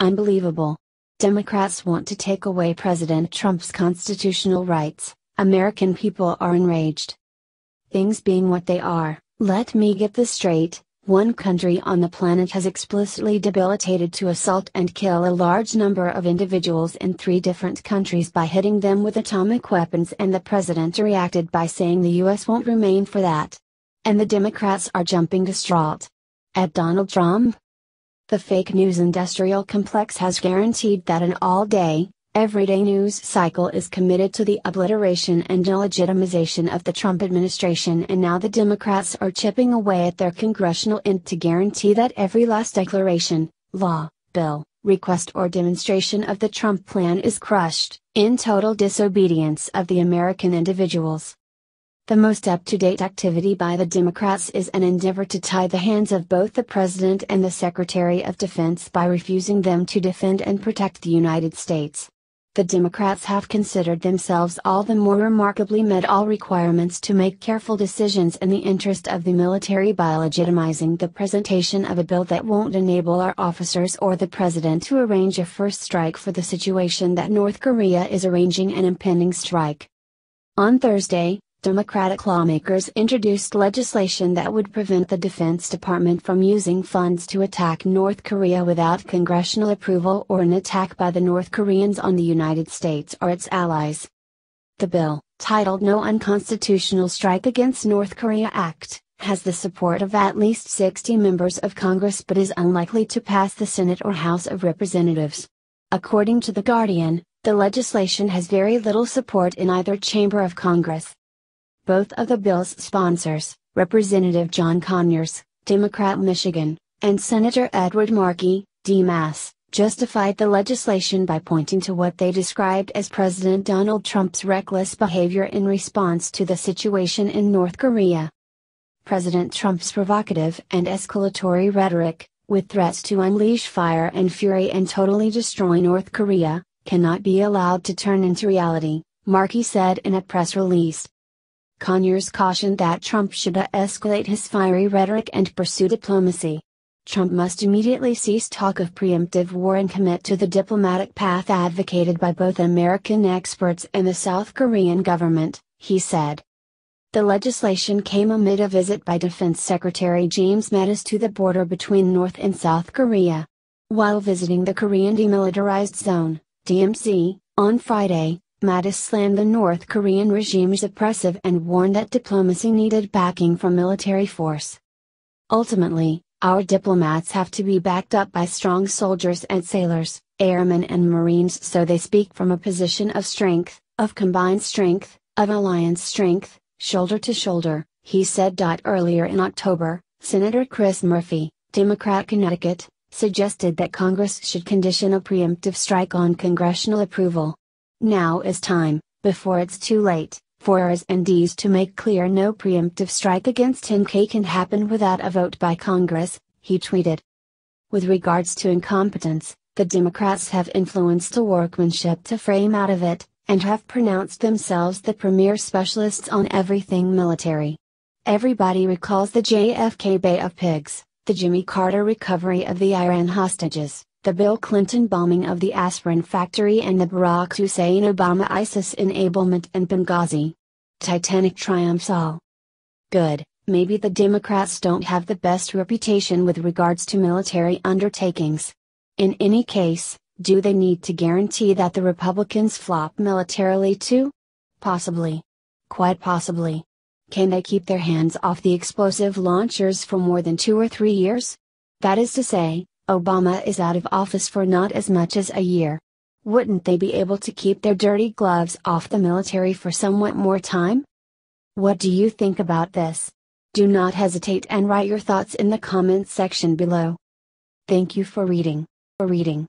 Unbelievable. Democrats want to take away President Trump's constitutional rights, American people are enraged. Things being what they are, let me get this straight one country on the planet has explicitly debilitated to assault and kill a large number of individuals in three different countries by hitting them with atomic weapons, and the president reacted by saying the U.S. won't remain for that. And the Democrats are jumping distraught. At Donald Trump, the fake news industrial complex has guaranteed that an all day, everyday news cycle is committed to the obliteration and delegitimization of the Trump administration, and now the Democrats are chipping away at their congressional intent to guarantee that every last declaration, law, bill, request, or demonstration of the Trump plan is crushed, in total disobedience of the American individuals, the most up to date activity by the Democrats is an endeavor to tie the hands of both the President and the Secretary of Defense by refusing them to defend and protect the United States. The Democrats have considered themselves all the more remarkably met all requirements to make careful decisions in the interest of the military by legitimizing the presentation of a bill that won't enable our officers or the President to arrange a first strike for the situation that North Korea is arranging an impending strike. On Thursday, Democratic lawmakers introduced legislation that would prevent the Defense Department from using funds to attack North Korea without congressional approval or an attack by the North Koreans on the United States or its allies. The bill, titled No Unconstitutional Strike Against North Korea Act, has the support of at least 60 members of Congress but is unlikely to pass the Senate or House of Representatives. According to The Guardian, the legislation has very little support in either chamber of Congress both of the bill's sponsors, Representative John Conyers, Democrat Michigan, and Senator Edward Markey, DMAS, justified the legislation by pointing to what they described as President Donald Trump's reckless behavior in response to the situation in North Korea. President Trump's provocative and escalatory rhetoric, with threats to unleash fire and fury and totally destroy North Korea, cannot be allowed to turn into reality, Markey said in a press release. Conyers cautioned that Trump should escalate his fiery rhetoric and pursue diplomacy. Trump must immediately cease talk of preemptive war and commit to the diplomatic path advocated by both American experts and the South Korean government, he said. The legislation came amid a visit by Defense Secretary James Mattis to the border between North and South Korea. While visiting the Korean Demilitarized Zone, DMZ, on Friday, Mattis slammed the North Korean regime's oppressive and warned that diplomacy needed backing from military force. Ultimately, our diplomats have to be backed up by strong soldiers and sailors, airmen and marines so they speak from a position of strength, of combined strength, of alliance strength, shoulder to shoulder, he said. Earlier in October, Senator Chris Murphy, Democrat Connecticut, suggested that Congress should condition a preemptive strike on congressional approval. Now is time, before it's too late, for R's and D's to make clear no preemptive strike against 10 can happen without a vote by Congress, he tweeted. With regards to incompetence, the Democrats have influenced the workmanship to frame out of it, and have pronounced themselves the premier specialists on everything military. Everybody recalls the JFK Bay of Pigs, the Jimmy Carter recovery of the Iran hostages the Bill Clinton bombing of the aspirin factory and the Barack Hussein Obama ISIS enablement in Benghazi. Titanic triumphs all. Good, maybe the Democrats don't have the best reputation with regards to military undertakings. In any case, do they need to guarantee that the Republicans flop militarily too? Possibly. Quite possibly. Can they keep their hands off the explosive launchers for more than two or three years? That is to say, Obama is out of office for not as much as a year. Wouldn't they be able to keep their dirty gloves off the military for somewhat more time? What do you think about this? Do not hesitate and write your thoughts in the comments section below. Thank you for reading. For reading.